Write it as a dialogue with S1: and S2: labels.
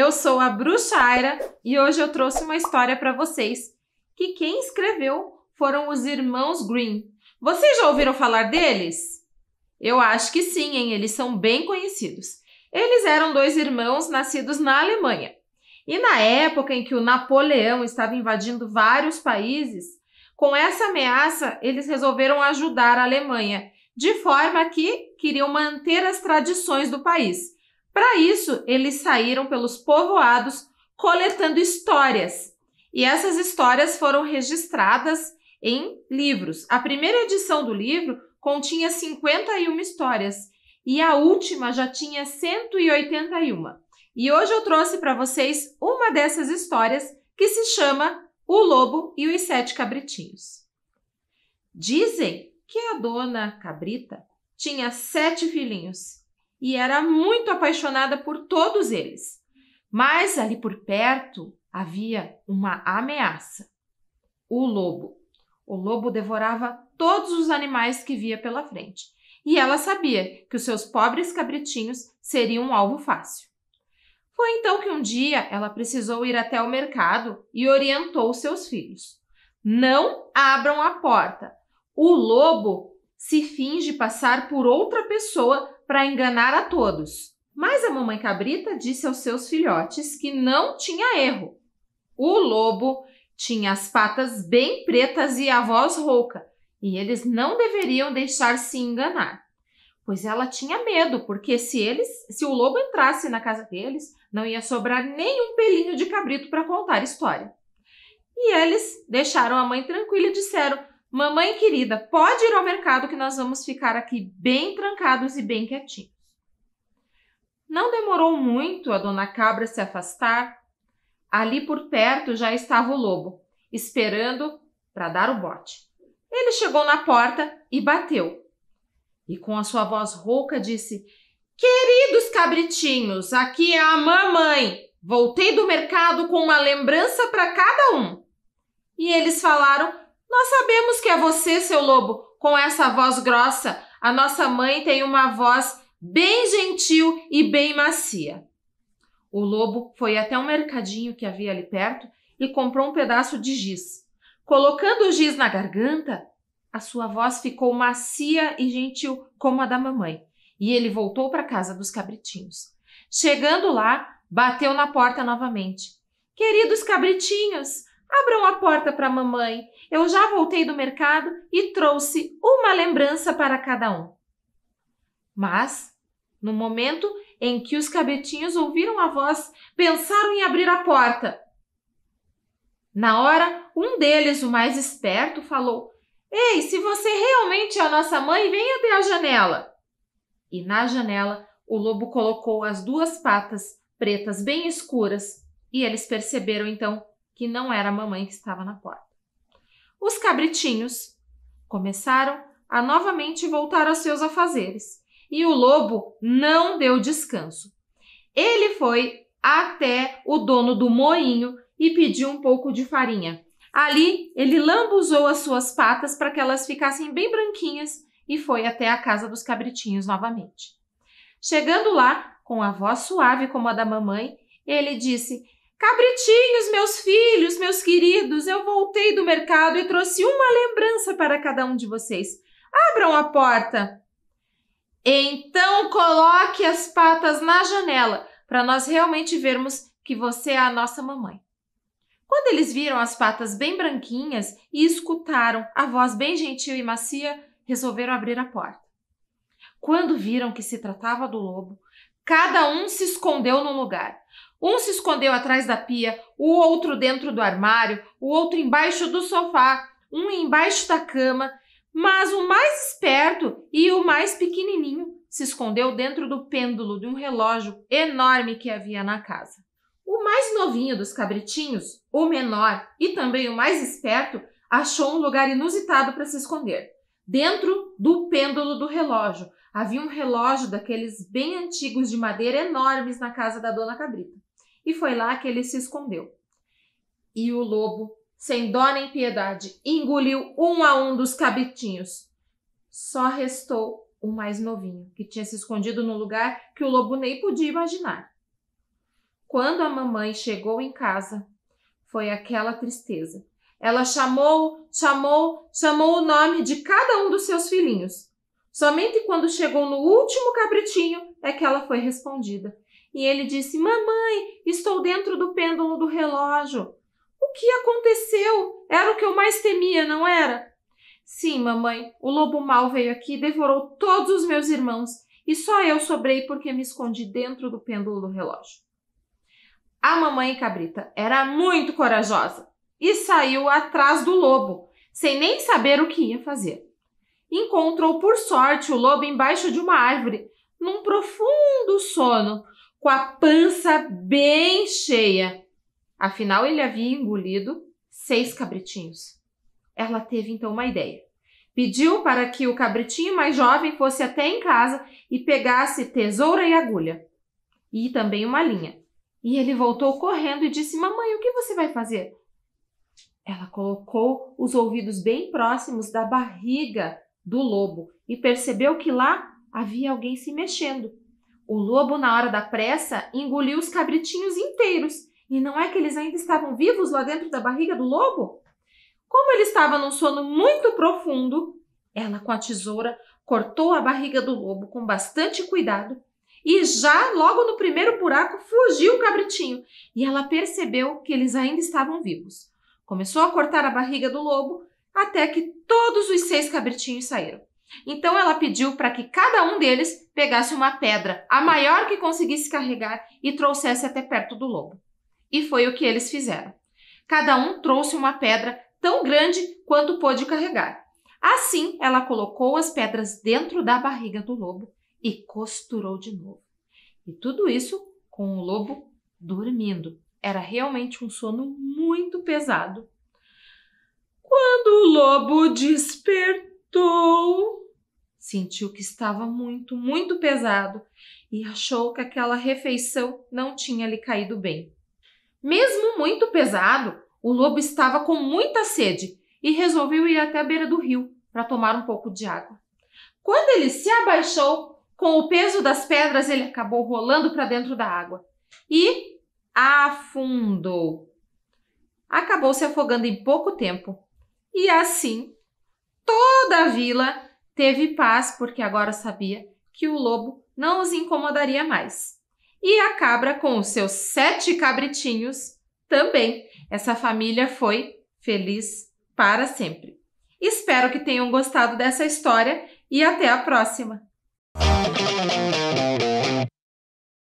S1: Eu sou a Bruxa Aira e hoje eu trouxe uma história para vocês que quem escreveu foram os irmãos Green. Vocês já ouviram falar deles? Eu acho que sim, hein? Eles são bem conhecidos. Eles eram dois irmãos nascidos na Alemanha. E na época em que o Napoleão estava invadindo vários países, com essa ameaça, eles resolveram ajudar a Alemanha, de forma que queriam manter as tradições do país para isso, eles saíram pelos povoados coletando histórias. E essas histórias foram registradas em livros. A primeira edição do livro continha 51 histórias e a última já tinha 181. E hoje eu trouxe para vocês uma dessas histórias que se chama O Lobo e os Sete Cabritinhos. Dizem que a dona Cabrita tinha sete filhinhos e era muito apaixonada por todos eles. Mas ali por perto havia uma ameaça: o lobo. O lobo devorava todos os animais que via pela frente, e ela sabia que os seus pobres cabritinhos seriam um alvo fácil. Foi então que um dia ela precisou ir até o mercado e orientou seus filhos: Não abram a porta. O lobo se finge passar por outra pessoa para enganar a todos. Mas a mamãe cabrita disse aos seus filhotes que não tinha erro. O lobo tinha as patas bem pretas e a voz rouca, e eles não deveriam deixar-se enganar, pois ela tinha medo, porque se eles, se o lobo entrasse na casa deles, não ia sobrar nenhum pelinho de cabrito para contar história. E eles deixaram a mãe tranquila e disseram Mamãe querida, pode ir ao mercado que nós vamos ficar aqui bem trancados e bem quietinhos. Não demorou muito a dona Cabra se afastar. Ali por perto já estava o lobo, esperando para dar o bote. Ele chegou na porta e bateu. E com a sua voz rouca disse: Queridos cabritinhos, aqui é a mamãe. Voltei do mercado com uma lembrança para cada um. E eles falaram nós sabemos que é você, seu lobo, com essa voz grossa. A nossa mãe tem uma voz bem gentil e bem macia. O lobo foi até um mercadinho que havia ali perto e comprou um pedaço de giz. Colocando o giz na garganta, a sua voz ficou macia e gentil como a da mamãe, e ele voltou para a casa dos cabritinhos. Chegando lá, bateu na porta novamente. Queridos cabritinhos, Abram a porta para a mamãe. Eu já voltei do mercado e trouxe uma lembrança para cada um. Mas, no momento em que os cabetinhos ouviram a voz, pensaram em abrir a porta. Na hora, um deles, o mais esperto, falou: Ei, se você realmente é a nossa mãe, venha até a janela. E na janela, o lobo colocou as duas patas pretas bem escuras e eles perceberam então que não era a mamãe que estava na porta. Os cabritinhos começaram a novamente voltar aos seus afazeres e o lobo não deu descanso. Ele foi até o dono do moinho e pediu um pouco de farinha. Ali, ele lambuzou as suas patas para que elas ficassem bem branquinhas e foi até a casa dos cabritinhos novamente. Chegando lá, com a voz suave como a da mamãe, ele disse: Cabritinhos, meus filhos, meus queridos, eu voltei do mercado e trouxe uma lembrança para cada um de vocês. Abram a porta. Então coloque as patas na janela para nós realmente vermos que você é a nossa mamãe. Quando eles viram as patas bem branquinhas e escutaram a voz bem gentil e macia, resolveram abrir a porta. Quando viram que se tratava do lobo, cada um se escondeu no lugar. Um se escondeu atrás da pia, o outro dentro do armário, o outro embaixo do sofá, um embaixo da cama, mas o mais esperto e o mais pequenininho se escondeu dentro do pêndulo de um relógio enorme que havia na casa. O mais novinho dos cabritinhos, o menor e também o mais esperto, achou um lugar inusitado para se esconder. Dentro do pêndulo do relógio, havia um relógio daqueles bem antigos de madeira enormes na casa da dona Cabrita e foi lá que ele se escondeu. E o lobo, sem dó nem piedade, engoliu um a um dos cabritinhos. Só restou o mais novinho, que tinha se escondido num lugar que o lobo nem podia imaginar. Quando a mamãe chegou em casa, foi aquela tristeza. Ela chamou, chamou, chamou o nome de cada um dos seus filhinhos. Somente quando chegou no último cabritinho é que ela foi respondida. E ele disse: Mamãe, estou dentro do pêndulo do relógio. O que aconteceu? Era o que eu mais temia, não era? Sim, mamãe, o lobo mal veio aqui e devorou todos os meus irmãos e só eu sobrei porque me escondi dentro do pêndulo do relógio. A mamãe cabrita era muito corajosa e saiu atrás do lobo, sem nem saber o que ia fazer. Encontrou por sorte o lobo embaixo de uma árvore, num profundo sono, com a pança bem cheia. Afinal, ele havia engolido seis cabritinhos. Ela teve então uma ideia. Pediu para que o cabritinho mais jovem fosse até em casa e pegasse tesoura e agulha e também uma linha. E ele voltou correndo e disse: Mamãe, o que você vai fazer? Ela colocou os ouvidos bem próximos da barriga do lobo e percebeu que lá havia alguém se mexendo. O lobo, na hora da pressa, engoliu os cabritinhos inteiros. E não é que eles ainda estavam vivos lá dentro da barriga do lobo? Como ele estava num sono muito profundo, ela com a tesoura cortou a barriga do lobo com bastante cuidado e já logo no primeiro buraco fugiu o cabritinho e ela percebeu que eles ainda estavam vivos. Começou a cortar a barriga do lobo até que todos os seis cabritinhos saíram. Então ela pediu para que cada um deles pegasse uma pedra, a maior que conseguisse carregar, e trouxesse até perto do lobo. E foi o que eles fizeram. Cada um trouxe uma pedra tão grande quanto pôde carregar. Assim, ela colocou as pedras dentro da barriga do lobo e costurou de novo. E tudo isso com o lobo dormindo. Era realmente um sono muito pesado. Quando o lobo despertou, sentou, sentiu que estava muito, muito pesado e achou que aquela refeição não tinha lhe caído bem. Mesmo muito pesado, o lobo estava com muita sede e resolveu ir até a beira do rio para tomar um pouco de água. Quando ele se abaixou, com o peso das pedras, ele acabou rolando para dentro da água e afundou. Acabou se afogando em pouco tempo e assim toda a vila teve paz porque agora sabia que o lobo não os incomodaria mais. E a cabra, com os seus sete cabritinhos, também. Essa família foi feliz para sempre. Espero que tenham gostado dessa história e até a próxima!